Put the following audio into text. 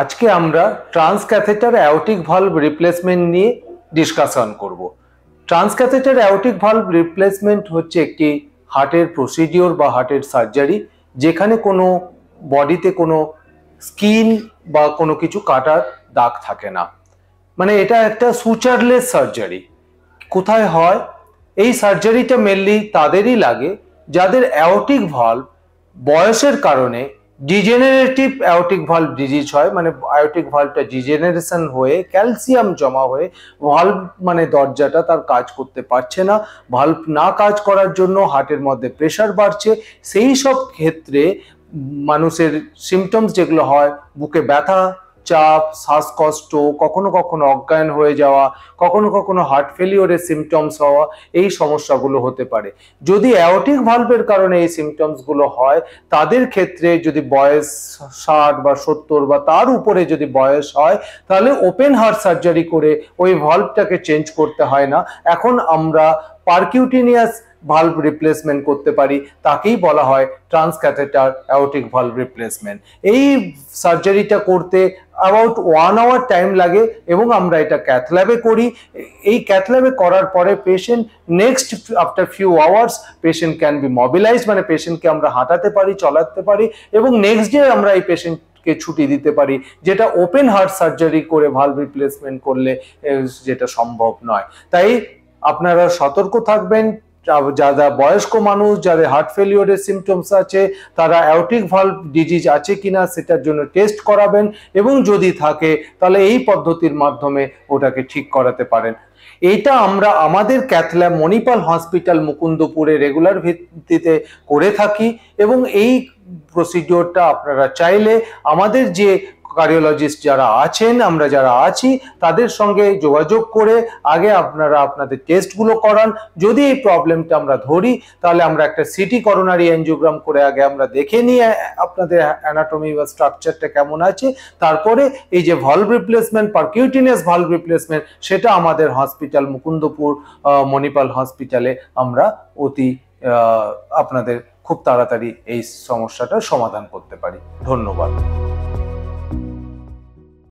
আজকে আমরা trans catheter aortic valve replacement নিয়ে ডিসকাশন করব trans catheter aortic valve replacement হচ্ছে একটি হার্টের প্রসিডিওর বা হার্টের সার্জারি যেখানে কোনো বডিতে কোনো স্কিন বা কোনো কিছু কাটার দাগ থাকে না মানে এটা একটা সুচারলেস সার্জারি কোথায় হয় এই সার্জারিটা মেনলি তাদেরই লাগে যাদের অ্যাওটিক ভাল্ব বয়সের কারণে ডিজেনারেটিভ অ্যাওটিক ভাল্ভ ডিজিজ হয় মানে অ্যাওটিক ভাল্ভটা ডিজেনারেশন হয়ে ক্যালসিয়াম জমা হয়ে ভাল্ভ মানে দরজাটা তার কাজ করতে পারছে না ভাল্ভ না কাজ করার জন্য হার্টের মধ্যে প্রেশার বাড়ছে সেই সব ক্ষেত্রে মানুষের সিমটমস যেগুলো হয় বুকে ব্যথা চাপ শ্বাসকষ্ট কখনো কখনো অজ্ঞান হয়ে যাওয়া কখনো কখনো হার্ট ফেলিওরের সিমটমস হওয়া এই সমস্যাগুলো হতে পারে যদি অ্যাওটিক ভাল্বের কারণে এই সিমটমসগুলো হয় তাদের ক্ষেত্রে যদি বয়স ষাট বা সত্তর বা তার উপরে যদি বয়স হয় তাহলে ওপেন হার্ট সার্জারি করে ওই ভাল্বটাকে চেঞ্জ করতে হয় না এখন আমরা পার্কিউটিনিয়াস ভাল্ব রিপ্লেসমেন্ট করতে পারি তাকেই বলা হয় ট্রান্সক্যাথেটার অ্যাওটিক ভাল্ব রিপ্লেসমেন্ট এই সার্জারিটা করতে অ্যাবাউট ওয়ান আওয়ার টাইম লাগে এবং আমরা এটা ক্যাথল্যাবে করি এই ক্যাথল্যাবে করার পরে patient next after few hours patient can be mobilize মানে পেশেন্টকে আমরা হাঁটাতে পারি চলাতে পারি এবং নেক্সট ডে আমরা এই পেশেন্ট কে ছুটি দিতে পারি যেটা ওপেন হার্ট সার্জারি করে ভাল রিপ্লেসমেন্ট করলে যেটা সম্ভব নয় তাই আপনারা সতর্ক থাকবেন যারা বয়স্ক মানুষ যাদের হার্ট ফেলিওরের সিমটমস আছে তারা অ্যাওটিক ভাল্ভ ডিজিজ আছে কিনা সেটার জন্য টেস্ট করাবেন এবং যদি থাকে তাহলে এই পদ্ধতির মাধ্যমে ওটাকে ঠিক করাতে পারেন এটা আমরা আমাদের ক্যাথল্যাব মণিপাল হসপিটাল মুকুন্দপুরে রেগুলার ভিত্তিতে করে থাকি এবং এই প্রসিডিওরটা আপনারা চাইলে আমাদের যে কার্ডিওলজিস্ট যারা আছেন আমরা যারা আছি তাদের সঙ্গে যোগাযোগ করে আগে আপনারা আপনাদের টেস্টগুলো করান যদি এই প্রবলেমটা আমরা ধরি তাহলে আমরা একটা সিটি করোনারি এনজিওগ্রাম করে আগে আমরা দেখে নিই আপনাদের অ্যানাটমি বা স্ট্রাকচারটা কেমন আছে তারপরে এই যে valve replacement percutaneous valve replacement সেটা আমাদের হসপিটাল মুকুন্দপুর মণিপাল হসপিটালে আমরা অতি আপনাদের খুব তাড়াতাড়ি এই সমস্যাটার সমাধান করতে পারি ধন্যবাদ